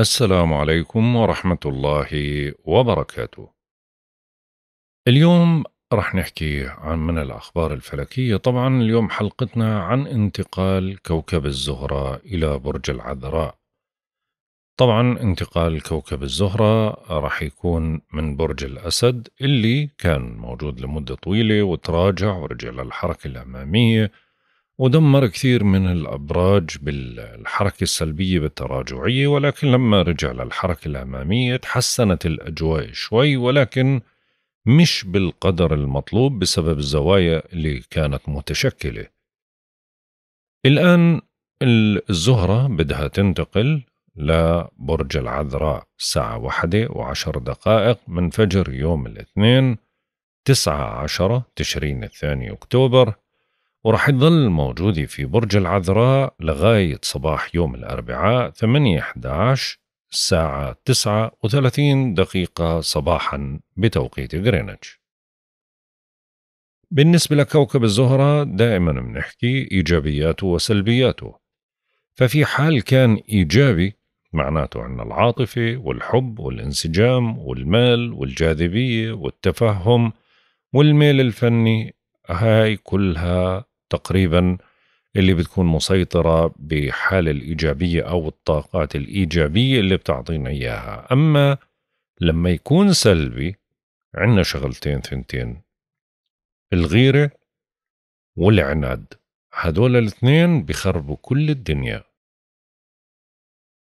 السلام عليكم ورحمة الله وبركاته. اليوم رح نحكي عن من الأخبار الفلكية، طبعا اليوم حلقتنا عن انتقال كوكب الزهرة إلى برج العذراء. طبعا انتقال كوكب الزهرة رح يكون من برج الأسد اللي كان موجود لمدة طويلة وتراجع ورجع للحركة الأمامية ودمر كثير من الأبراج بالحركة السلبية بالتراجعية ولكن لما رجع للحركة الأمامية تحسنت الأجواء شوي ولكن مش بالقدر المطلوب بسبب الزوايا اللي كانت متشكلة الآن الزهرة بدها تنتقل لبرج العذراء الساعة واحدة وعشر دقائق من فجر يوم الاثنين تسعة عشرة تشرين الثاني أكتوبر ورح يظل موجودة في برج العذراء لغاية صباح يوم الأربعاء 8/11 الساعة 39 دقيقة صباحا بتوقيت غرينتش بالنسبة لكوكب الزهرة دائما بنحكي إيجابياته وسلبياته ففي حال كان إيجابي معناته عندنا العاطفة والحب والانسجام والمال والجاذبية والتفهم والميل الفني هاي كلها تقريبا اللي بتكون مسيطرة بحالة الإيجابية أو الطاقات الإيجابية اللي بتعطينا إياها أما لما يكون سلبي عندنا شغلتين ثنتين الغيرة والعناد هدول الاثنين بخربوا كل الدنيا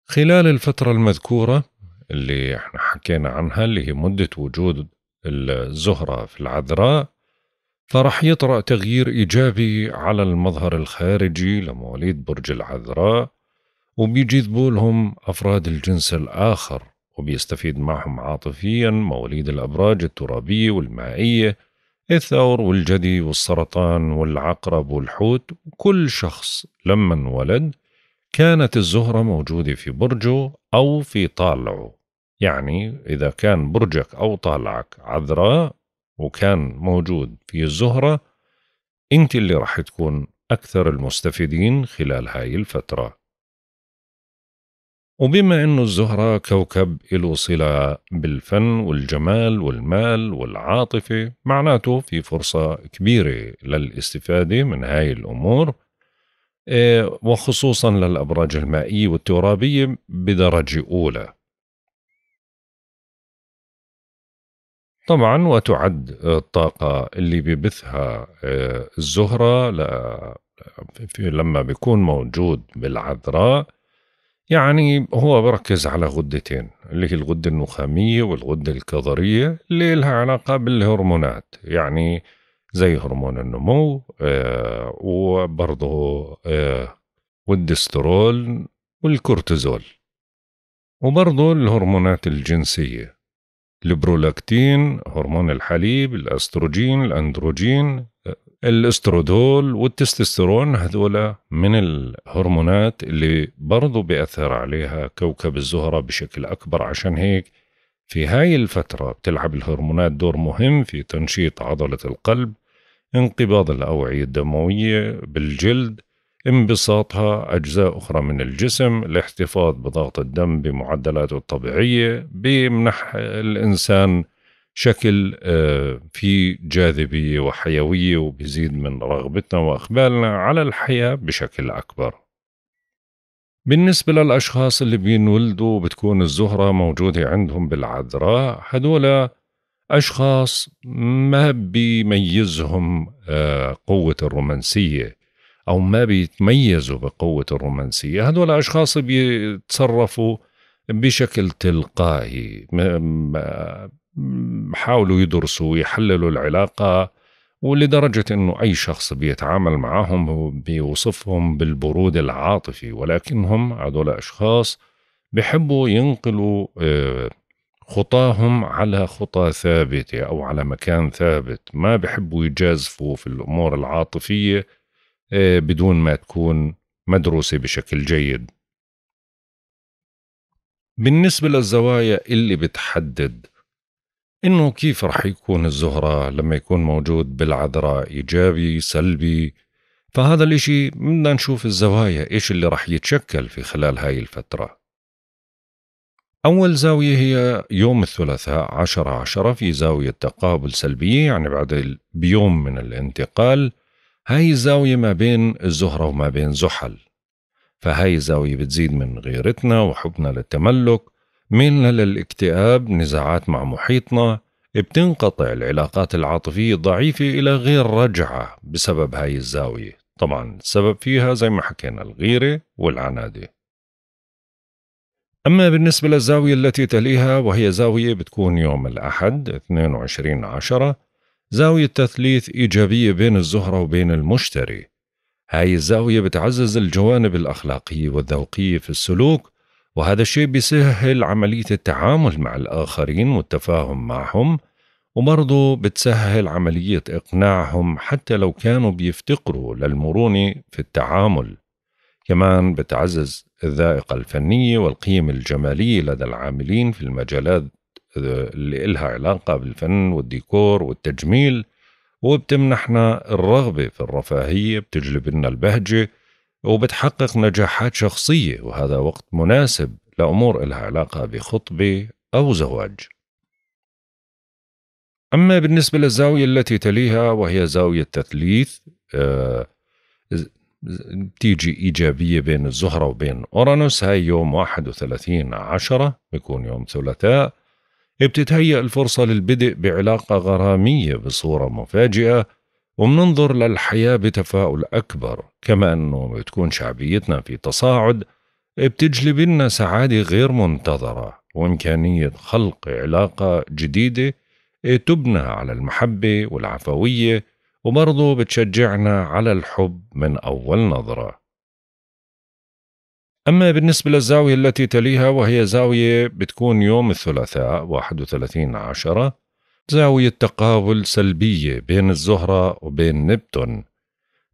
خلال الفترة المذكورة اللي احنا حكينا عنها اللي هي مدة وجود الزهرة في العذراء فرح يطرأ تغيير إيجابي على المظهر الخارجي لمواليد برج العذراء وبيجذبوا لهم أفراد الجنس الآخر وبيستفيد معهم عاطفيا مواليد الأبراج الترابية والمائية الثور والجدي والسرطان والعقرب والحوت كل شخص لما انولد كانت الزهرة موجودة في برجه أو في طالعه يعني إذا كان برجك أو طالعك عذراء وكان موجود في الزهرة انت اللي راح تكون أكثر المستفيدين خلال هاي الفترة وبما أنه الزهرة كوكب له صلة بالفن والجمال والمال والعاطفة معناته في فرصة كبيرة للاستفادة من هاي الأمور إيه، وخصوصا للأبراج المائية والترابية بدرجة أولى طبعا وتعد الطاقة اللي بيبثها آه، الزهرة لما بيكون موجود بالعذراء يعني هو بركز على غدتين اللي هي الغدة النخامية والغدة الكظرية اللي لها علاقة بالهرمونات يعني زي هرمون النمو آه، وبرضه آه، والدسترول والكورتيزول وبرضه الهرمونات الجنسية البرولاكتين هرمون الحليب الاستروجين الاندروجين الاسترودول والتستوستيرون هذولا من الهرمونات اللي برضو بيأثر عليها كوكب الزهرة بشكل أكبر عشان هيك في هاي الفترة بتلعب الهرمونات دور مهم في تنشيط عضلة القلب انقباض الأوعية الدموية بالجلد انبساطها أجزاء أخرى من الجسم الاحتفاظ بضغط الدم بمعدلاته الطبيعية بمنح الإنسان شكل آه، فيه جاذبية وحيوية وبيزيد من رغبتنا وإقبالنا على الحياة بشكل أكبر بالنسبة للأشخاص اللي بينولدوا بتكون الزهرة موجودة عندهم بالعذراء هدول أشخاص ما بيميزهم آه، قوة الرومانسية او ما بيتميزوا بقوه الرومانسيه هذول اشخاص بيتصرفوا بشكل تلقائي حاولوا يدرسوا ويحللوا العلاقه ولدرجة أنه أي شخص بيتعامل معهم بيوصفهم بالبرود العاطفي ولكنهم هذول أشخاص بحبوا ينقلوا آه، خطاهم على خطى ثابتة أو على مكان ثابت ما بحبوا يجازفوا في الأمور العاطفية آه، بدون ما تكون مدروسة بشكل جيد بالنسبة للزوايا اللي بتحدد إنه كيف رح يكون الزهرة لما يكون موجود بالعذراء إيجابي سلبي فهذا الإشي بدنا نشوف الزوايا إيش اللي رح يتشكل في خلال هاي الفترة أول زاوية هي يوم الثلاثاء عشرة عشرة في زاوية تقابل سلبية يعني بعد بيوم من الانتقال هاي الزاوية ما بين الزهرة وما بين زحل فهاي الزاوية بتزيد من غيرتنا وحبنا للتملك ميلنا للاكتئاب نزاعات مع محيطنا بتنقطع العلاقات العاطفية الضعيفة إلى غير رجعة بسبب هاي الزاوية طبعا السبب فيها زي ما حكينا الغيرة والعنادة أما بالنسبة للزاوية التي تليها وهي زاوية بتكون يوم الأحد 22 عشرة زاوية تثليث إيجابية بين الزهرة وبين المشتري هاي الزاوية بتعزز الجوانب الأخلاقية والذوقية في السلوك وهذا الشيء بيسهل عملية التعامل مع الآخرين والتفاهم معهم وبرضه بتسهل عملية إقناعهم حتى لو كانوا بيفتقروا للمرونة في التعامل كمان بتعزز الذائقة الفنية والقيم الجمالية لدى العاملين في المجالات اللي إلها علاقة بالفن والديكور والتجميل وبتمنحنا الرغبة في الرفاهية بتجلب لنا البهجة وبتحقق نجاحات شخصية وهذا وقت مناسب لأمور إلها علاقة بخطبة أو زواج أما بالنسبة للزاوية التي تليها وهي زاوية تثليث بتيجي آه، إيجابية بين الزهرة وبين أورانوس هاي يوم 31 عشرة بيكون يوم ثلاثاء بتتهيأ الفرصة للبدء بعلاقة غرامية بصورة مفاجئة ومننظر للحياة بتفاؤل أكبر كما أنه بتكون شعبيتنا في تصاعد بتجلب لنا سعادة غير منتظرة وإمكانية خلق علاقة جديدة تبنى على المحبة والعفوية وبرضه بتشجعنا على الحب من أول نظرة أما بالنسبة للزاوية التي تليها وهي زاوية بتكون يوم الثلاثاء 31 عشرة زاوية تقابل سلبية بين الزهرة وبين نبتون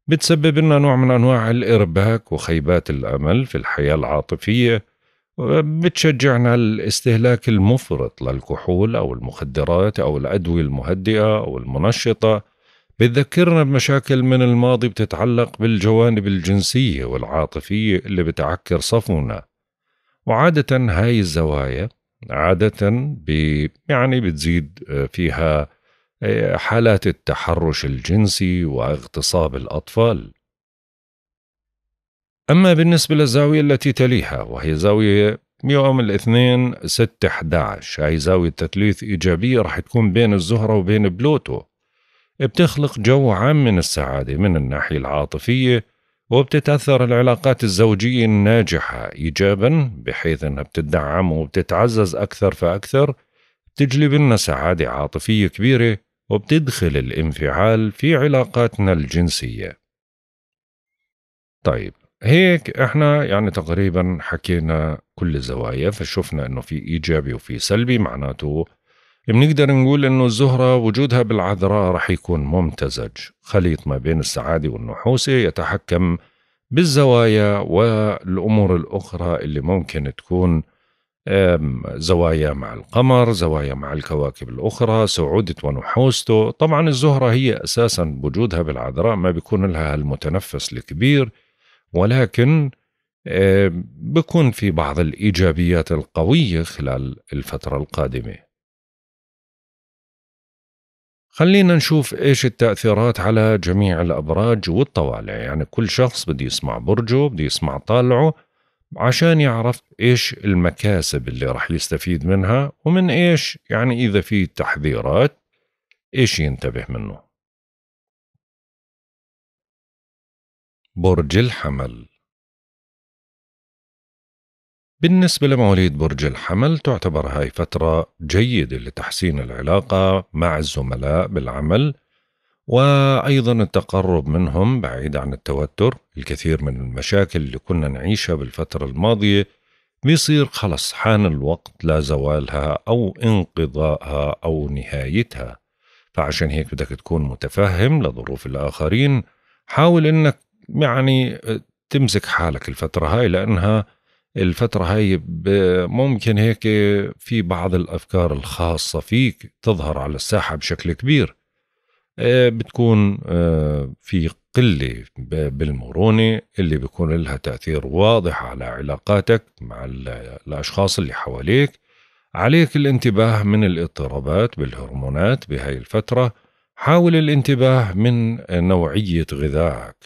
بتسبب لنا نوع من أنواع الإرباك وخيبات الأمل في الحياة العاطفية بتشجعنا الاستهلاك المفرط للكحول أو المخدرات أو الأدوية المهدئة أو المنشطة بتذكرنا بمشاكل من الماضي بتتعلق بالجوانب الجنسية والعاطفية اللي بتعكر صفونا وعادة هاي الزوايا عادة يعني بتزيد آه، فيها آه، حالات التحرش الجنسي واغتصاب الأطفال أما بالنسبة للزاوية التي تليها وهي زاوية يوم الاثنين 6 11 هاي زاوية تثليث إيجابية رح تكون بين الزهرة وبين بلوتو بتخلق جو عام من السعادة من الناحية العاطفية وبتتأثر العلاقات الزوجية الناجحة إيجابا بحيث أنها بتدعم وبتتعزز أكثر فأكثر بتجلب لنا سعادة عاطفية كبيرة وبتدخل الانفعال في علاقاتنا الجنسية طيب هيك احنا يعني تقريبا حكينا كل الزوايا فشفنا انه في ايجابي وفي سلبي معناته بنقدر نقول انه الزهرة وجودها بالعذراء رح يكون ممتزج خليط ما بين السعادة والنحوسة يتحكم بالزوايا والأمور الأخرى اللي ممكن تكون زوايا مع القمر زوايا مع الكواكب الأخرى سعودة ونحوسته طبعا الزهرة هي أساسا بوجودها بالعذراء ما بيكون لها المتنفس الكبير ولكن بكون في بعض الإيجابيات القوية خلال الفترة القادمة خلينا نشوف ايش التاثيرات على جميع الابراج والطوالع يعني كل شخص بده يسمع برجه بده يسمع طالعه عشان يعرف ايش المكاسب اللي راح يستفيد منها ومن ايش يعني اذا في تحذيرات ايش ينتبه منه برج الحمل بالنسبة لمواليد برج الحمل تعتبر هاي فترة جيدة لتحسين العلاقة مع الزملاء بالعمل وأيضا التقرب منهم بعيد عن التوتر الكثير من المشاكل اللي كنا نعيشها بالفترة الماضية بيصير خلص حان الوقت لا زوالها أو انقضائها أو نهايتها فعشان هيك بدك تكون متفهم لظروف الآخرين حاول أنك يعني آه، تمسك حالك الفترة هاي لأنها الفترة هاي ممكن هيك في بعض الأفكار الخاصة فيك تظهر على الساحة بشكل كبير آه، بتكون آه، في قلة بالمرونة اللي بيكون لها تأثير واضح على علاقاتك مع الأشخاص اللي حواليك عليك الانتباه من الاضطرابات بالهرمونات بهاي الفترة حاول الانتباه من نوعية غذائك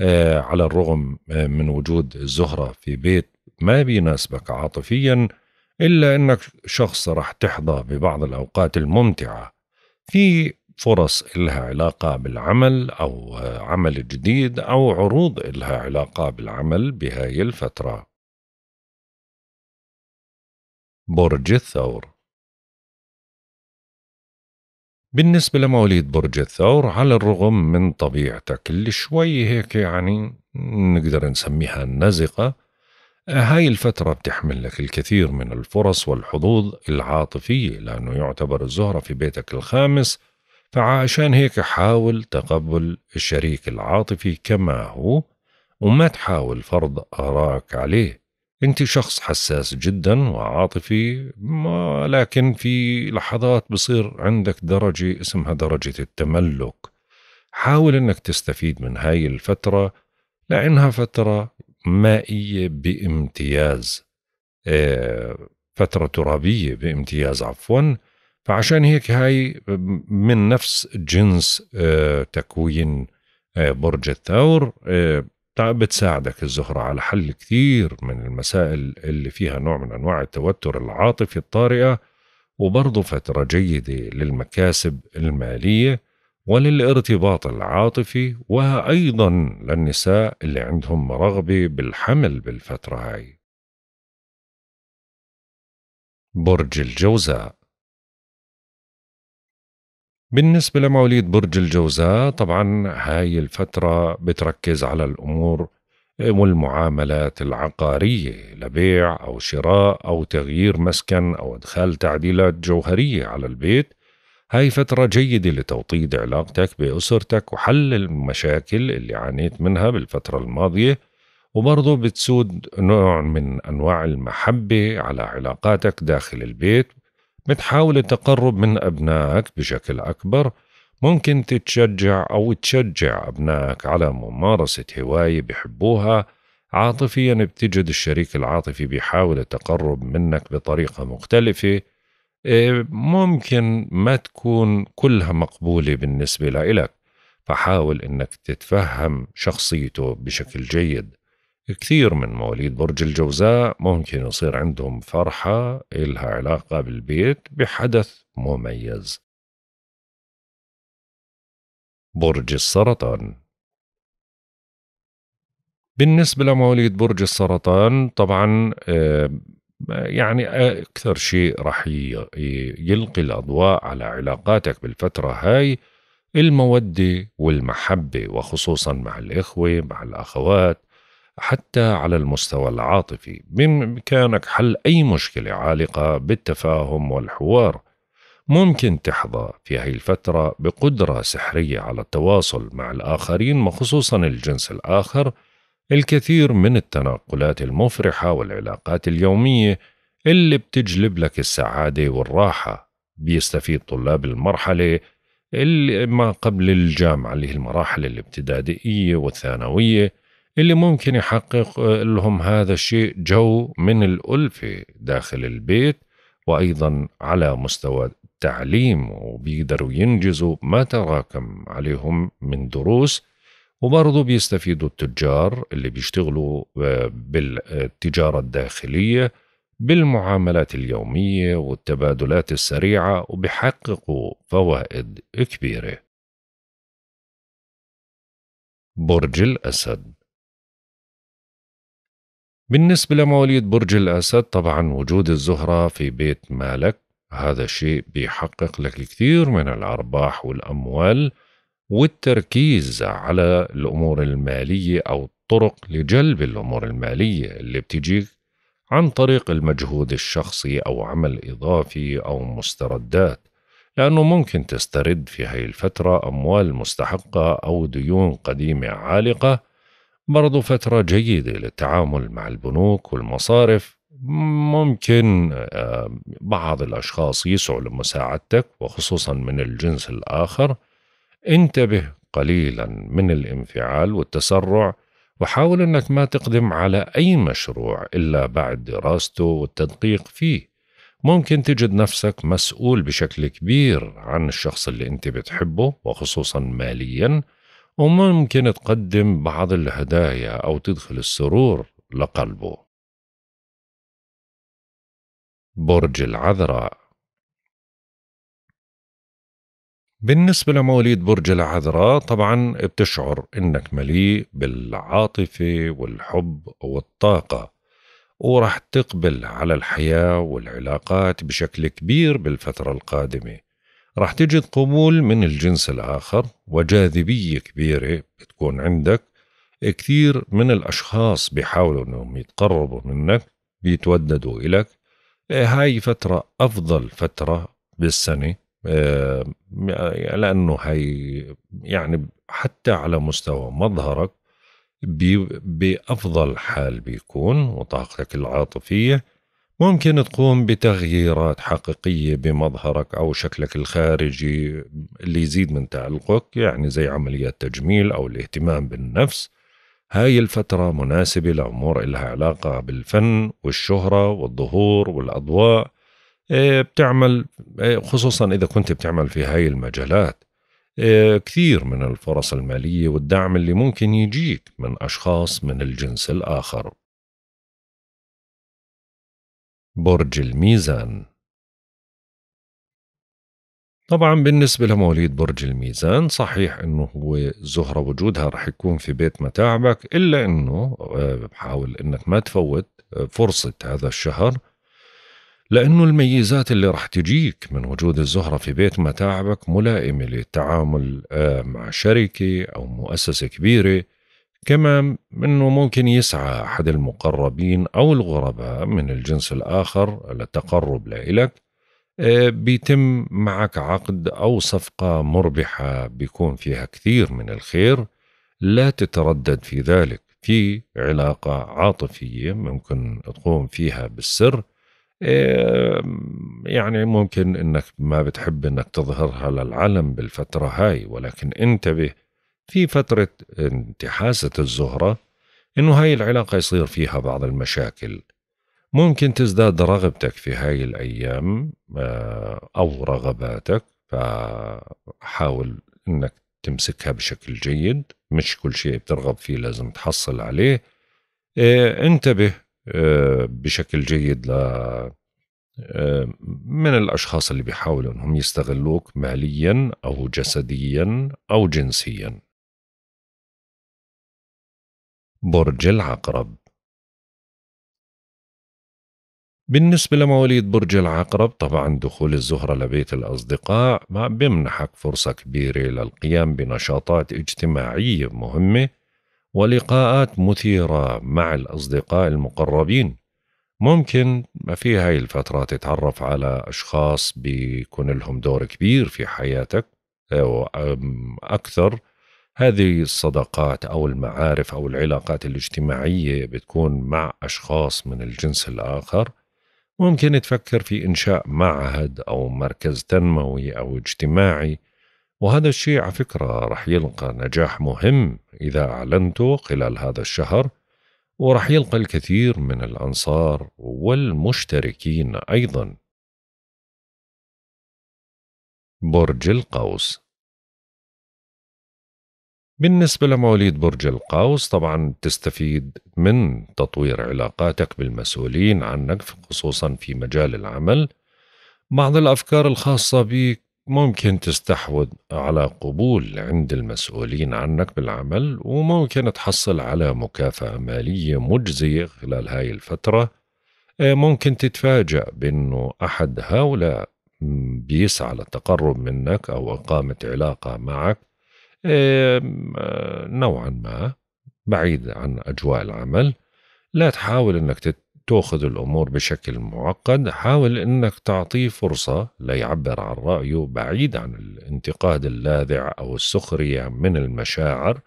آه، على الرغم من وجود الزهرة في بيت ما بيناسبك عاطفيا إلا أنك شخص رح تحظى ببعض الأوقات الممتعة في فرص إلها علاقة بالعمل أو عمل جديد أو عروض إلها علاقة بالعمل بهاي الفترة برج الثور بالنسبة لمواليد برج الثور على الرغم من طبيعتك اللي شوي هيك يعني نقدر نسميها نزقة هاي الفترة بتحمل لك الكثير من الفرص والحظوظ العاطفية لأنه يعتبر الزهرة في بيتك الخامس فعشان هيك حاول تقبل الشريك العاطفي كما هو وما تحاول فرض آرائك عليه أنت شخص حساس جدا وعاطفي ما لكن في لحظات بصير عندك درجة اسمها درجة التملك حاول أنك تستفيد من هاي الفترة لأنها فترة مائية بامتياز آه، فترة ترابية بامتياز عفوا فعشان هيك هاي من نفس جنس آه، تكوين آه، برج الثور طيب بتساعدك الزهرة على حل كثير من المسائل اللي فيها نوع من أنواع التوتر العاطفي الطارئة وبرضه فترة جيدة للمكاسب المالية وللارتباط العاطفي وأيضا للنساء اللي عندهم رغبة بالحمل بالفترة هاي برج الجوزاء بالنسبة لمواليد برج الجوزاء طبعا هاي الفترة بتركز على الأمور والمعاملات العقارية لبيع أو شراء أو تغيير مسكن أو إدخال تعديلات جوهرية على البيت هاي فترة جيدة لتوطيد علاقتك بأسرتك وحل المشاكل اللي عانيت منها بالفترة الماضية وبرضه بتسود نوع من أنواع المحبة على علاقاتك داخل البيت بتحاول التقرب من أبنائك بشكل أكبر ممكن تتشجع أو تشجع أبنائك على ممارسة هواية بحبوها عاطفيا بتجد الشريك العاطفي بيحاول التقرب منك بطريقة مختلفة إيه، ممكن ما تكون كلها مقبولة بالنسبة لإلك فحاول إنك تتفهم شخصيته بشكل جيد كثير من مواليد برج الجوزاء ممكن يصير عندهم فرحة إلها علاقة بالبيت بحدث مميز برج السرطان بالنسبة لمواليد برج السرطان طبعا آه، يعني أكثر شيء راح يلقي الأضواء على علاقاتك بالفترة هاي المودة والمحبة وخصوصا مع الإخوة مع الأخوات حتى على المستوى العاطفي بإمكانك حل أي مشكلة عالقة بالتفاهم والحوار ممكن تحظى في هاي الفترة بقدرة سحرية على التواصل مع الآخرين وخصوصا الجنس الآخر الكثير من التنقلات المفرحة والعلاقات اليومية اللي بتجلب لك السعادة والراحة بيستفيد طلاب المرحلة اللي ما قبل الجامعة اللي هي المراحل الابتدائية والثانوية اللي ممكن يحقق لهم هذا الشيء جو من الألفة داخل البيت وأيضا على مستوى التعليم وبيقدروا ينجزوا ما تراكم عليهم من دروس وبرضه بيستفيدوا التجار اللي بيشتغلوا آه، بالتجارة الداخلية بالمعاملات اليومية والتبادلات السريعة وبيحققوا فوائد كبيرة برج الأسد بالنسبة لمواليد برج الأسد طبعا وجود الزهرة في بيت مالك هذا الشيء بيحقق لك كثير من الأرباح والأموال والتركيز على الامور الماليه او الطرق لجلب الامور الماليه اللي بتجيك عن طريق المجهود الشخصي او عمل اضافي او مستردات لانه ممكن تسترد في هاي الفتره اموال مستحقه او ديون قديمه عالقه برضو فتره جيده للتعامل مع البنوك والمصارف ممكن آه، بعض الاشخاص يسعوا لمساعدتك وخصوصا من الجنس الاخر انتبه قليلا من الانفعال والتسرع وحاول انك ما تقدم على اي مشروع الا بعد دراسته والتدقيق فيه ممكن تجد نفسك مسؤول بشكل كبير عن الشخص اللي انت بتحبه وخصوصا ماليا وممكن تقدم بعض الهدايا او تدخل السرور لقلبه برج العذراء بالنسبة لمواليد برج العذراء طبعا بتشعر انك مليء بالعاطفة والحب والطاقة وراح تقبل على الحياة والعلاقات بشكل كبير بالفترة القادمة راح تجد قبول من الجنس الآخر وجاذبية كبيرة بتكون عندك كثير من الأشخاص بيحاولوا أنهم يتقربوا منك بيتوددوا إلك هاي فترة أفضل فترة بالسنة آه، لانه هي يعني حتى على مستوى مظهرك بافضل حال بيكون وطاقتك العاطفيه ممكن تقوم بتغييرات حقيقيه بمظهرك او شكلك الخارجي اللي يزيد من تعلقك يعني زي عمليات تجميل او الاهتمام بالنفس هاي الفترة مناسبة لأمور إلها علاقة بالفن والشهرة والظهور والأضواء إيه، بتعمل إيه، خصوصا إذا كنت بتعمل في هاي المجالات إيه، كثير من الفرص المالية والدعم اللي ممكن يجيك من أشخاص من الجنس الآخر برج الميزان طبعا بالنسبة لمواليد برج الميزان صحيح انه هو زهرة وجودها رح يكون في بيت متاعبك الا انه بحاول انك ما تفوت فرصة هذا الشهر لأنه الميزات اللي رح تجيك من وجود الزهرة في بيت متاعبك ملائمة للتعامل آه، مع شركة أو مؤسسة كبيرة كما أنه ممكن يسعى أحد المقربين أو الغرباء من الجنس الآخر للتقرب لإلك آه، بيتم معك عقد أو صفقة مربحة بيكون فيها كثير من الخير لا تتردد في ذلك في علاقة عاطفية ممكن تقوم فيها بالسر إيه، يعني ممكن انك ما بتحب انك تظهرها للعلم بالفترة هاي ولكن انتبه في فترة انتحاسة الزهرة انه هاي العلاقة يصير فيها بعض المشاكل ممكن تزداد رغبتك في هاي الايام آه، او رغباتك فحاول انك تمسكها بشكل جيد مش كل شيء بترغب فيه لازم تحصل عليه إيه، انتبه آه، بشكل جيد ل آه، من الاشخاص اللي بيحاولوا انهم يستغلوك ماليا او جسديا او جنسيا برج العقرب بالنسبة لمواليد برج العقرب طبعا دخول الزهرة لبيت الأصدقاء ما بمنحك فرصة كبيرة للقيام بنشاطات اجتماعية مهمة ولقاءات مثيرة مع الأصدقاء المقربين ممكن في هاي الفترة تتعرف على أشخاص بيكون لهم دور كبير في حياتك أكثر هذه الصداقات أو المعارف أو العلاقات الاجتماعية بتكون مع أشخاص من الجنس الآخر ممكن تفكر في إنشاء معهد أو مركز تنموي أو اجتماعي وهذا الشيء على فكرة رح يلقى نجاح مهم إذا أعلنته خلال هذا الشهر ورح يلقى الكثير من الأنصار والمشتركين أيضا برج القوس بالنسبة لمواليد برج القوس طبعا تستفيد من تطوير علاقاتك بالمسؤولين عنك خصوصا في مجال العمل بعض الأفكار الخاصة بك ممكن تستحوذ على قبول عند المسؤولين عنك بالعمل وممكن تحصل على مكافأة مالية مجزية خلال هاي الفترة آه، ممكن تتفاجأ بأنه أحد هؤلاء بيسعى للتقرب منك أو إقامة علاقة معك آه، آه، نوعا ما بعيد عن أجواء العمل لا تحاول أنك تأخذ الأمور بشكل معقد حاول أنك تعطيه فرصة ليعبر عن رأيه بعيد عن الانتقاد اللاذع أو السخرية من المشاعر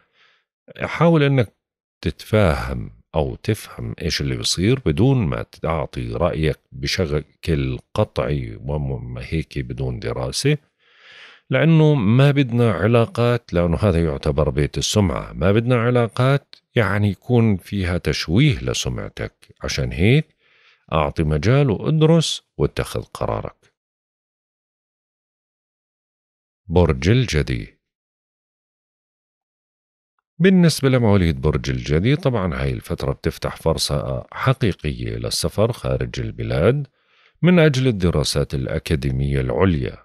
حاول أنك تتفاهم أو تفهم إيش اللي بيصير بدون ما تعطي رأيك بشكل قطعي وهيك بدون دراسة لأنه ما بدنا علاقات لأنه هذا يعتبر بيت السمعة ما بدنا علاقات يعني يكون فيها تشويه لسمعتك عشان هيك أعطي مجال وادرس واتخذ قرارك برج الجدي بالنسبة لمواليد برج الجدي طبعا هاي الفترة بتفتح فرصة حقيقية للسفر خارج البلاد من أجل الدراسات الأكاديمية العليا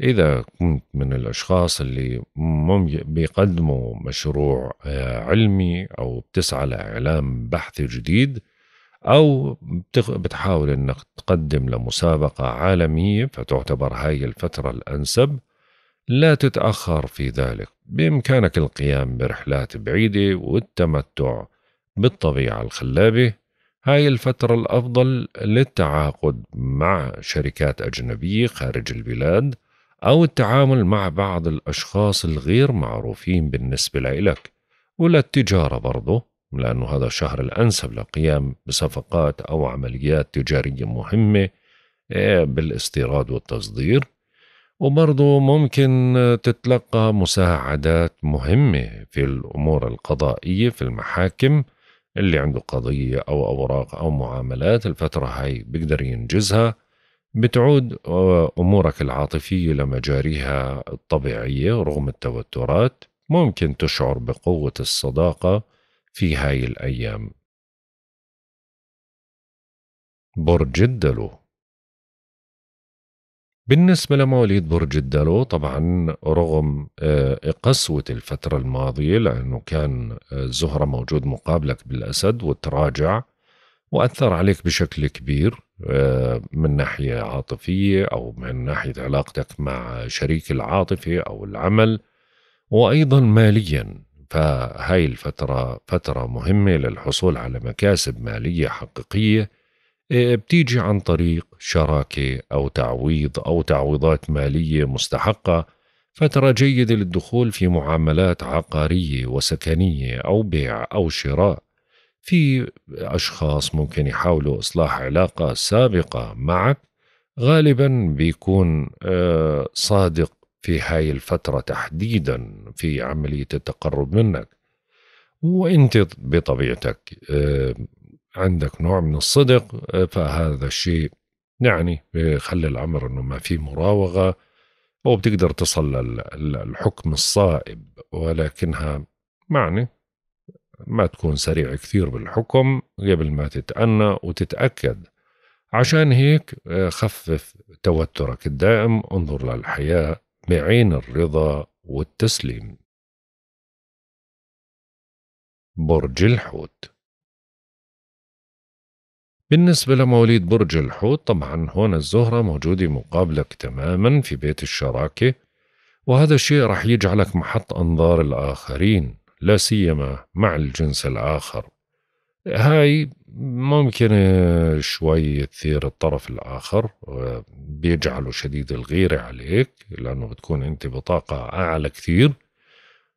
إذا كنت من الأشخاص اللي مم بيقدموا مشروع آه، علمي أو بتسعى لإعلام بحث جديد أو بتحاول أنك تقدم لمسابقة عالمية فتعتبر هاي الفترة الأنسب لا تتأخر في ذلك بإمكانك القيام برحلات بعيدة والتمتع بالطبيعة الخلابة هاي الفترة الأفضل للتعاقد مع شركات أجنبية خارج البلاد أو التعامل مع بعض الأشخاص الغير معروفين بالنسبة لإلك وللتجارة برضه لأنه هذا الشهر الأنسب للقيام بصفقات أو عمليات تجارية مهمة إيه، بالاستيراد والتصدير وبرضه ممكن تتلقى مساعدات مهمة في الأمور القضائية في المحاكم اللي عنده قضية أو أوراق أو معاملات الفترة هاي بيقدر ينجزها بتعود آه، امورك العاطفيه لمجاريها الطبيعيه رغم التوترات ممكن تشعر بقوه الصداقه في هاي الايام برج الدلو بالنسبة لمواليد برج الدلو طبعا رغم آه، قسوة الفترة الماضية لأنه كان آه، زهرة موجود مقابلك بالأسد وتراجع واثر عليك بشكل كبير آه، من ناحيه عاطفيه او من ناحيه علاقتك مع شريك العاطفه او العمل وايضا ماليا فهاي الفتره فتره مهمه للحصول على مكاسب ماليه حقيقيه آه، بتيجي عن طريق شراكه او تعويض او تعويضات ماليه مستحقه فتره جيده للدخول في معاملات عقاريه وسكنيه او بيع او شراء في أشخاص ممكن يحاولوا إصلاح علاقة سابقة معك غالبا بيكون آه، صادق في هاي الفترة تحديدا في عملية التقرب منك وانت بطبيعتك آه، عندك نوع من الصدق آه، فهذا الشيء يعني خلي الامر انه ما في مراوغه وبتقدر تصل للحكم الصائب ولكنها معني ما تكون سريع كثير بالحكم قبل ما تتأنى وتتأكد عشان هيك آه، خفف توترك الدائم انظر للحياة بعين الرضا والتسليم برج الحوت بالنسبة لمواليد برج الحوت طبعا هون الزهرة موجودة مقابلك تماما في بيت الشراكة وهذا الشيء رح يجعلك محط أنظار الآخرين لا سيما مع الجنس الآخر هاي ممكن شوي تثير الطرف الآخر آه، بيجعله شديد الغيرة عليك لأنه بتكون أنت بطاقة أعلى كثير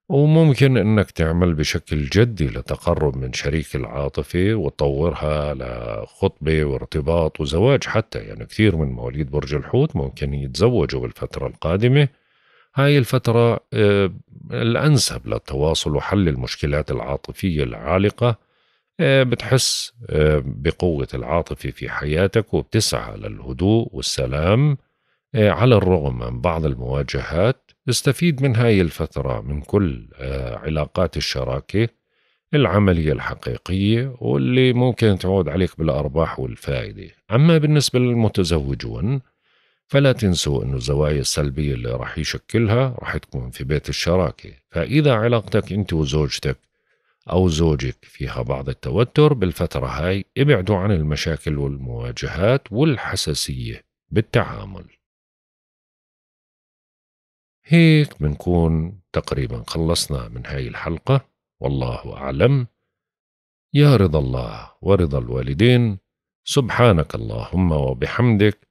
وممكن أنك تعمل بشكل جدي لتقرب من شريك العاطفة وتطورها لخطبة وارتباط وزواج حتى يعني كثير من مواليد برج الحوت ممكن يتزوجوا بالفترة القادمة هاي الفترة آه، الأنسب للتواصل وحل المشكلات العاطفية العالقة آه، بتحس آه، بقوة العاطفة في حياتك وبتسعى للهدوء والسلام على الرغم من بعض المواجهات استفيد من هاي الفترة من كل علاقات الشراكة العملية الحقيقية واللي ممكن تعود عليك بالأرباح والفائدة أما بالنسبة للمتزوجون فلا تنسوا أن الزوايا السلبية اللي راح يشكلها راح تكون في بيت الشراكة فإذا علاقتك أنت وزوجتك أو زوجك فيها بعض التوتر بالفترة هاي ابعدوا عن المشاكل والمواجهات والحساسية بالتعامل هيك بنكون تقريبا خلصنا من هاي الحلقة والله أعلم يا رضا الله ورضا الوالدين سبحانك اللهم وبحمدك